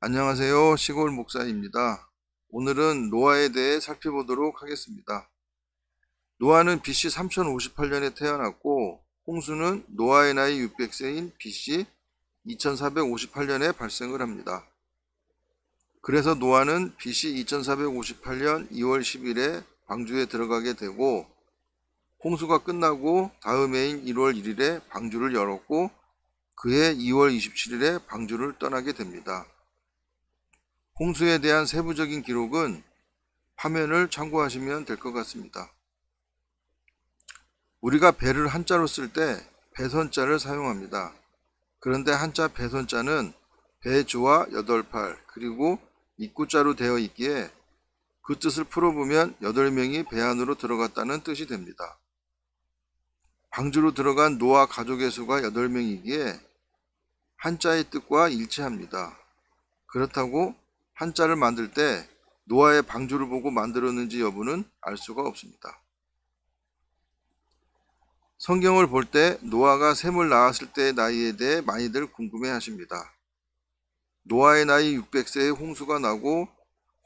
안녕하세요. 시골 목사입니다. 오늘은 노아에 대해 살펴보도록 하겠습니다. 노아는 BC 3058년에 태어났고 홍수는 노아의 나이 600세인 BC 2458년에 발생을 합니다. 그래서 노아는 BC 2458년 2월 10일에 방주에 들어가게 되고 홍수가 끝나고 다음 해인 1월 1일에 방주를 열었고 그해 2월 27일에 방주를 떠나게 됩니다. 홍수에 대한 세부적인 기록은 화면을 참고하시면 될 것 같습니다. 우리가 배를 한자로 쓸 때 배선자를 사용합니다. 그런데 한자 배선자는 배주와 여덟팔 그리고 입구자로 되어 있기에 그 뜻을 풀어보면 8명이 배 안으로 들어갔다는 뜻이 됩니다. 방주로 들어간 노아 가족의 수가 8명이기에 한자의 뜻과 일치합니다. 그렇다고 한자를 만들 때 노아의 방주를 보고 만들었는지 여부는 알 수가 없습니다. 성경을 볼 때 노아가 샘을 낳았을 때의 나이에 대해 많이들 궁금해 하십니다. 노아의 나이 600세에 홍수가 나고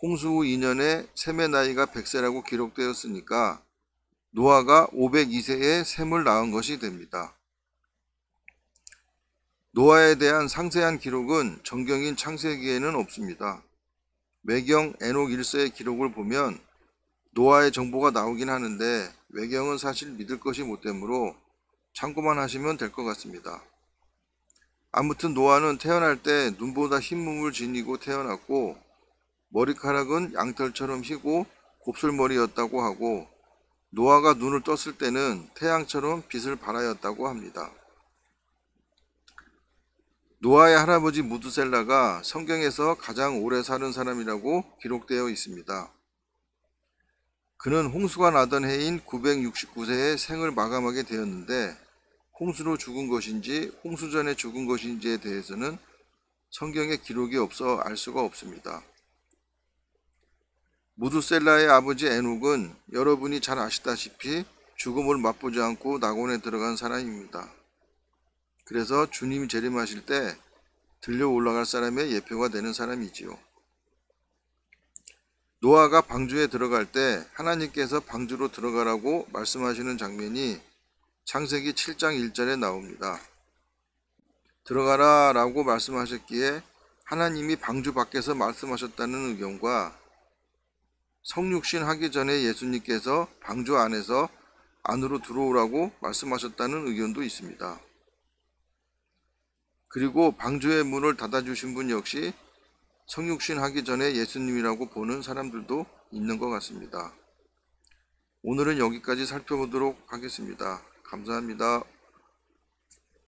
홍수 후 2년에 샘의 나이가 100세라고 기록되었으니까 노아가 502세에 샘을 낳은 것이 됩니다. 노아에 대한 상세한 기록은 정경인 창세기에는 없습니다. 외경 에녹 1세의 기록을 보면 노아의 정보가 나오긴 하는데 외경은 사실 믿을 것이 못되므로 참고만 하시면 될 것 같습니다. 아무튼 노아는 태어날 때 눈보다 흰 몸을 지니고 태어났고 머리카락은 양털처럼 희고 곱슬머리였다고 하고 노아가 눈을 떴을 때는 태양처럼 빛을 발하였다고 합니다. 노아의 할아버지 무드셀라가 성경에서 가장 오래 사는 사람이라고 기록되어 있습니다. 그는 홍수가 나던 해인 969세에 생을 마감하게 되었는데 홍수로 죽은 것인지 홍수 전에 죽은 것인지에 대해서는 성경에 기록이 없어 알 수가 없습니다. 무드셀라의 아버지 에녹은 여러분이 잘 아시다시피 죽음을 맛보지 않고 낙원에 들어간 사람입니다. 그래서 주님이 재림하실 때 들려 올라갈 사람의 예표가 되는 사람이지요. 노아가 방주에 들어갈 때 하나님께서 방주로 들어가라고 말씀하시는 장면이 창세기 7장 1절에 나옵니다. 들어가라 라고 말씀하셨기에 하나님이 방주 밖에서 말씀하셨다는 의견과 성육신 하기 전에 예수님께서 방주 안에서 안으로 들어오라고 말씀하셨다는 의견도 있습니다. 그리고 방주의 문을 닫아주신 분 역시 성육신 하기 전에 예수님이라고 보는 사람들도 있는 것 같습니다. 오늘은 여기까지 살펴보도록 하겠습니다. 감사합니다.